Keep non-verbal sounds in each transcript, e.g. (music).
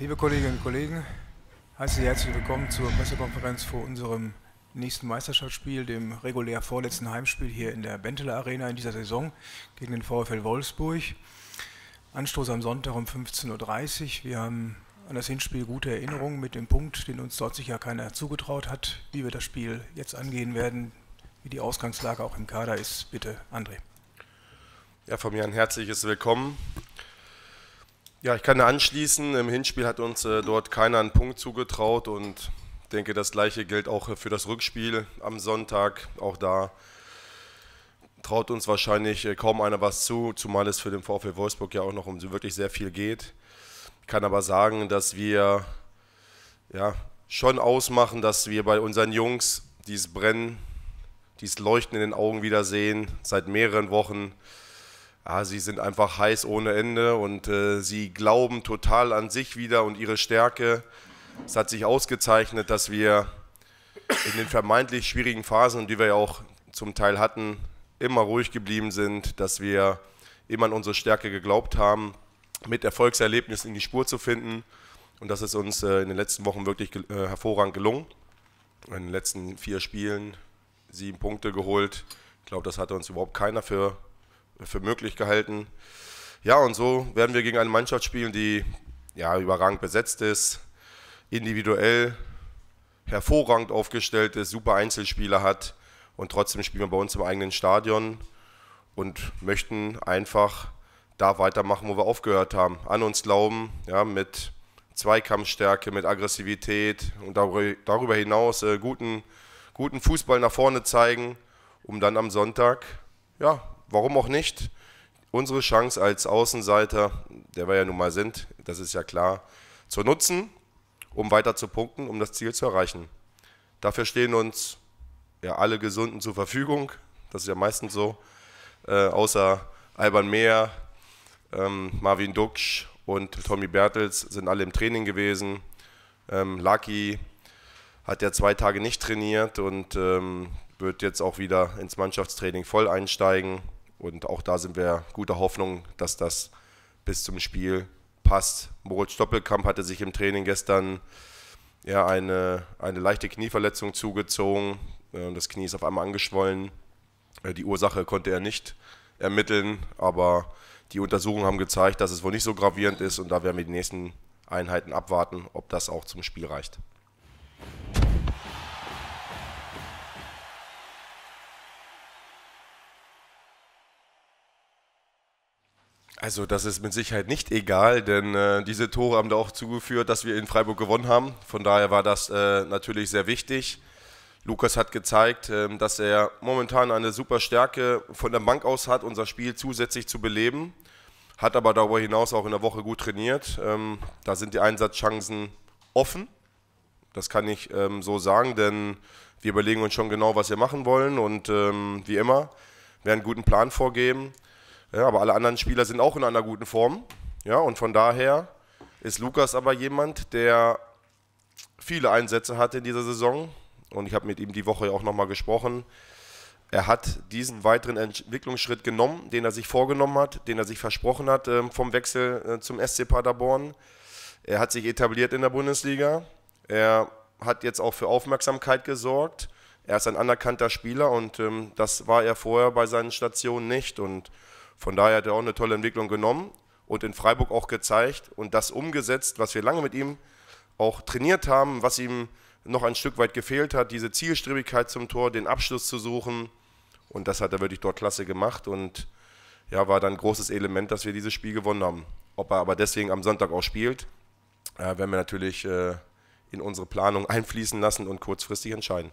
liebe Kolleginnen und Kollegen, heiße Sie herzlich willkommen zur Pressekonferenz vor unserem nächsten Meisterschaftsspiel, dem regulär vorletzten Heimspiel hier in der Bentele Arena in dieser Saison gegen den VfL Wolfsburg. Anstoß am Sonntag um 15.30 Uhr. Wir haben an das Hinspiel gute Erinnerungen mit dem Punkt, den uns dort sicher keiner zugetraut hat. Wie wir das Spiel jetzt angehen werden, wie die Ausgangslage auch im Kader ist, bitte André. Ja, von mir ein herzliches Willkommen. Ja, ich kann anschließen. Im Hinspiel hat uns äh, dort keiner einen Punkt zugetraut und denke, das gleiche gilt auch für das Rückspiel am Sonntag. Auch da traut uns wahrscheinlich äh, kaum einer was zu, zumal es für den VfL Wolfsburg ja auch noch um wirklich sehr viel geht. Ich kann aber sagen, dass wir ja, schon ausmachen, dass wir bei unseren Jungs dieses Brennen, dieses Leuchten in den Augen wiedersehen, seit mehreren Wochen ja, sie sind einfach heiß ohne Ende und äh, sie glauben total an sich wieder und ihre Stärke. Es hat sich ausgezeichnet, dass wir in den vermeintlich schwierigen Phasen, die wir ja auch zum Teil hatten, immer ruhig geblieben sind, dass wir immer an unsere Stärke geglaubt haben, mit Erfolgserlebnissen in die Spur zu finden. Und das ist uns äh, in den letzten Wochen wirklich ge äh, hervorragend gelungen. In den letzten vier Spielen sieben Punkte geholt. Ich glaube, das hatte uns überhaupt keiner für für möglich gehalten. Ja, und so werden wir gegen eine Mannschaft spielen, die ja, überragend besetzt ist, individuell hervorragend aufgestellt ist, super Einzelspieler hat und trotzdem spielen wir bei uns im eigenen Stadion und möchten einfach da weitermachen, wo wir aufgehört haben. An uns glauben, ja, mit Zweikampfstärke, mit Aggressivität und darüber hinaus äh, guten, guten Fußball nach vorne zeigen, um dann am Sonntag ja, warum auch nicht, unsere Chance als Außenseiter, der wir ja nun mal sind, das ist ja klar, zu nutzen, um weiter zu punkten, um das Ziel zu erreichen. Dafür stehen uns ja alle Gesunden zur Verfügung, das ist ja meistens so, äh, außer Alban Meer, ähm, Marvin Duksch und Tommy Bertels sind alle im Training gewesen. Ähm, Lucky hat ja zwei Tage nicht trainiert und ähm, wird jetzt auch wieder ins Mannschaftstraining voll einsteigen. Und auch da sind wir guter Hoffnung, dass das bis zum Spiel passt. Moritz Stoppelkamp hatte sich im Training gestern ja, eine, eine leichte Knieverletzung zugezogen. Äh, das Knie ist auf einmal angeschwollen. Äh, die Ursache konnte er nicht ermitteln, aber die Untersuchungen haben gezeigt, dass es wohl nicht so gravierend ist und da werden wir die nächsten Einheiten abwarten, ob das auch zum Spiel reicht. Also das ist mit Sicherheit nicht egal, denn äh, diese Tore haben da auch zugeführt, dass wir in Freiburg gewonnen haben. Von daher war das äh, natürlich sehr wichtig. Lukas hat gezeigt, äh, dass er momentan eine super Stärke von der Bank aus hat, unser Spiel zusätzlich zu beleben. Hat aber darüber hinaus auch in der Woche gut trainiert. Ähm, da sind die Einsatzchancen offen. Das kann ich ähm, so sagen, denn wir überlegen uns schon genau, was wir machen wollen und ähm, wie immer werden einen guten Plan vorgeben. Ja, aber alle anderen Spieler sind auch in einer guten Form. Ja, und von daher ist Lukas aber jemand, der viele Einsätze hatte in dieser Saison. Und ich habe mit ihm die Woche auch nochmal gesprochen. Er hat diesen weiteren Entwicklungsschritt genommen, den er sich vorgenommen hat, den er sich versprochen hat äh, vom Wechsel äh, zum SC Paderborn. Er hat sich etabliert in der Bundesliga. Er hat jetzt auch für Aufmerksamkeit gesorgt. Er ist ein anerkannter Spieler und ähm, das war er vorher bei seinen Stationen nicht. Und von daher hat er auch eine tolle Entwicklung genommen und in Freiburg auch gezeigt und das umgesetzt, was wir lange mit ihm auch trainiert haben, was ihm noch ein Stück weit gefehlt hat, diese Zielstrebigkeit zum Tor, den Abschluss zu suchen. Und das hat er wirklich dort klasse gemacht und ja, war dann ein großes Element, dass wir dieses Spiel gewonnen haben. Ob er aber deswegen am Sonntag auch spielt, äh, werden wir natürlich äh, in unsere Planung (laughs) einfließen lassen und kurzfristig entscheiden.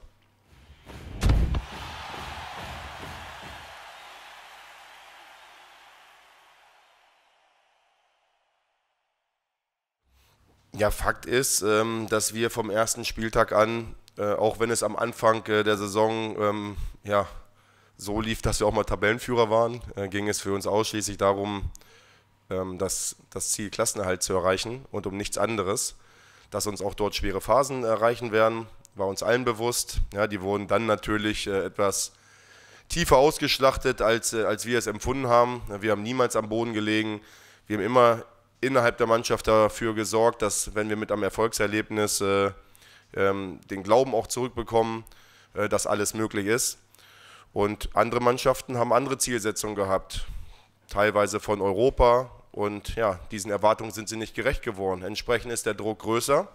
Ja, Fakt ist, ähm, dass wir vom ersten Spieltag an, äh, auch wenn es am Anfang äh, der Saison ähm, ja, so lief, dass wir auch mal Tabellenführer waren, äh, ging es für uns ausschließlich darum, ähm, das, das Ziel Klassenerhalt zu erreichen und um nichts anderes. Dass uns auch dort schwere Phasen erreichen werden, war uns allen bewusst. Ja, die wurden dann natürlich etwas tiefer ausgeschlachtet, als, als wir es empfunden haben. Wir haben niemals am Boden gelegen. Wir haben immer innerhalb der Mannschaft dafür gesorgt, dass wenn wir mit einem Erfolgserlebnis äh, ähm, den Glauben auch zurückbekommen, äh, dass alles möglich ist. Und andere Mannschaften haben andere Zielsetzungen gehabt, teilweise von Europa. Und ja, diesen Erwartungen sind sie nicht gerecht geworden. Entsprechend ist der Druck größer.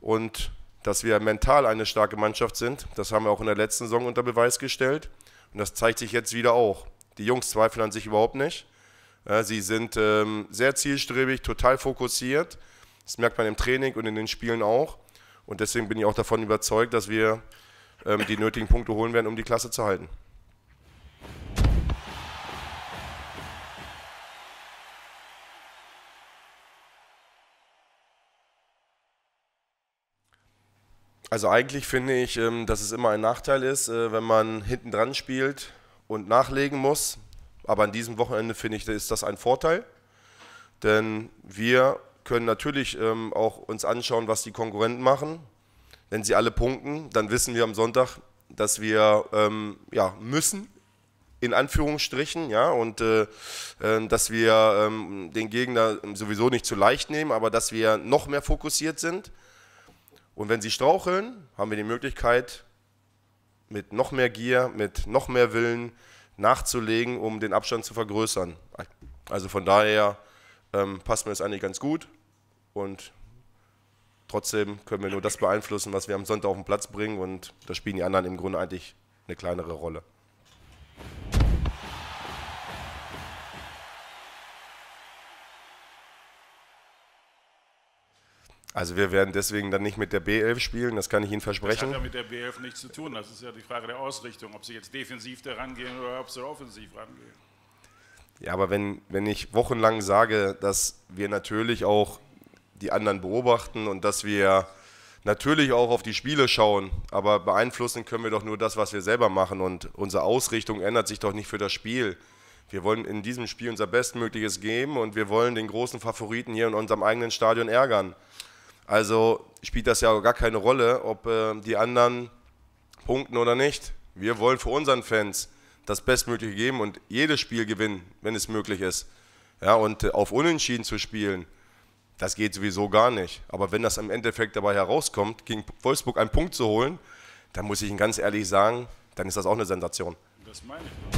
Und dass wir mental eine starke Mannschaft sind, das haben wir auch in der letzten Saison unter Beweis gestellt. Und das zeigt sich jetzt wieder auch. Die Jungs zweifeln an sich überhaupt nicht. Sie sind ähm, sehr zielstrebig, total fokussiert. Das merkt man im Training und in den Spielen auch. Und deswegen bin ich auch davon überzeugt, dass wir ähm, die nötigen Punkte holen werden, um die Klasse zu halten. Also eigentlich finde ich, ähm, dass es immer ein Nachteil ist, äh, wenn man hinten dran spielt und nachlegen muss. Aber an diesem Wochenende finde ich, ist das ein Vorteil, denn wir können natürlich ähm, auch uns anschauen, was die Konkurrenten machen. Wenn sie alle punkten, dann wissen wir am Sonntag, dass wir ähm, ja, müssen, in Anführungsstrichen, ja, und äh, ähm, dass wir ähm, den Gegner sowieso nicht zu leicht nehmen, aber dass wir noch mehr fokussiert sind. Und wenn sie straucheln, haben wir die Möglichkeit, mit noch mehr Gier, mit noch mehr Willen nachzulegen, um den Abstand zu vergrößern. Also von daher ähm, passt mir das eigentlich ganz gut und trotzdem können wir nur das beeinflussen, was wir am Sonntag auf den Platz bringen und da spielen die anderen im Grunde eigentlich eine kleinere Rolle. Also wir werden deswegen dann nicht mit der B11 spielen, das kann ich Ihnen versprechen. Das hat ja mit der B11 nichts zu tun, das ist ja die Frage der Ausrichtung, ob Sie jetzt defensiv da rangehen oder ob Sie offensiv rangehen. Ja, aber wenn, wenn ich wochenlang sage, dass wir natürlich auch die anderen beobachten und dass wir natürlich auch auf die Spiele schauen, aber beeinflussen können wir doch nur das, was wir selber machen und unsere Ausrichtung ändert sich doch nicht für das Spiel. Wir wollen in diesem Spiel unser Bestmögliches geben und wir wollen den großen Favoriten hier in unserem eigenen Stadion ärgern. Also spielt das ja gar keine Rolle, ob äh, die anderen punkten oder nicht. Wir wollen für unseren Fans das Bestmögliche geben und jedes Spiel gewinnen, wenn es möglich ist. Ja, und äh, auf Unentschieden zu spielen, das geht sowieso gar nicht. Aber wenn das im Endeffekt dabei herauskommt, gegen Wolfsburg einen Punkt zu holen, dann muss ich Ihnen ganz ehrlich sagen, dann ist das auch eine Sensation. Das meine ich. auch.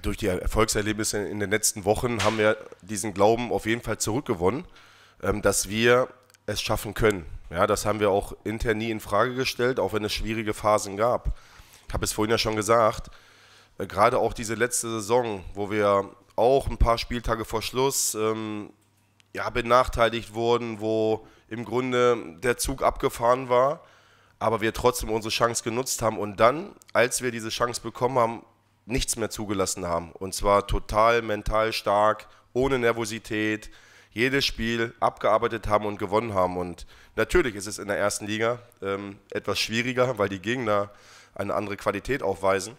durch die Erfolgserlebnisse in den letzten Wochen haben wir diesen Glauben auf jeden Fall zurückgewonnen, ähm, dass wir es schaffen können. Ja, das haben wir auch intern nie in Frage gestellt, auch wenn es schwierige Phasen gab. Ich habe es vorhin ja schon gesagt, äh, gerade auch diese letzte Saison, wo wir auch ein paar Spieltage vor Schluss ähm, ja, benachteiligt wurden, wo im Grunde der Zug abgefahren war, aber wir trotzdem unsere Chance genutzt haben. Und dann, als wir diese Chance bekommen haben, nichts mehr zugelassen haben. Und zwar total mental stark, ohne Nervosität, jedes Spiel abgearbeitet haben und gewonnen haben. Und natürlich ist es in der ersten Liga ähm, etwas schwieriger, weil die Gegner eine andere Qualität aufweisen.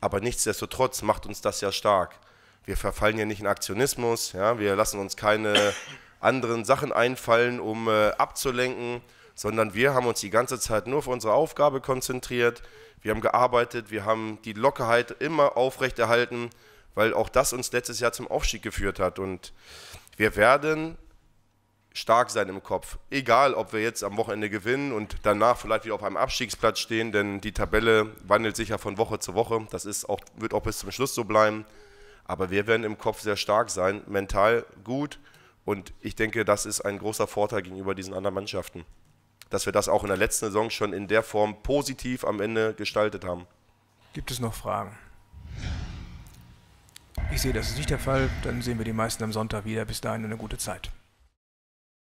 Aber nichtsdestotrotz macht uns das ja stark. Wir verfallen ja nicht in Aktionismus, ja? wir lassen uns keine anderen Sachen einfallen, um äh, abzulenken sondern wir haben uns die ganze Zeit nur auf unsere Aufgabe konzentriert. Wir haben gearbeitet, wir haben die Lockerheit immer aufrechterhalten, weil auch das uns letztes Jahr zum Aufstieg geführt hat. Und wir werden stark sein im Kopf. Egal, ob wir jetzt am Wochenende gewinnen und danach vielleicht wieder auf einem Abstiegsplatz stehen, denn die Tabelle wandelt sich ja von Woche zu Woche. Das ist auch, wird auch bis zum Schluss so bleiben. Aber wir werden im Kopf sehr stark sein, mental gut. Und ich denke, das ist ein großer Vorteil gegenüber diesen anderen Mannschaften dass wir das auch in der letzten Saison schon in der Form positiv am Ende gestaltet haben. Gibt es noch Fragen? Ich sehe, das ist nicht der Fall. Dann sehen wir die meisten am Sonntag wieder. Bis dahin eine gute Zeit.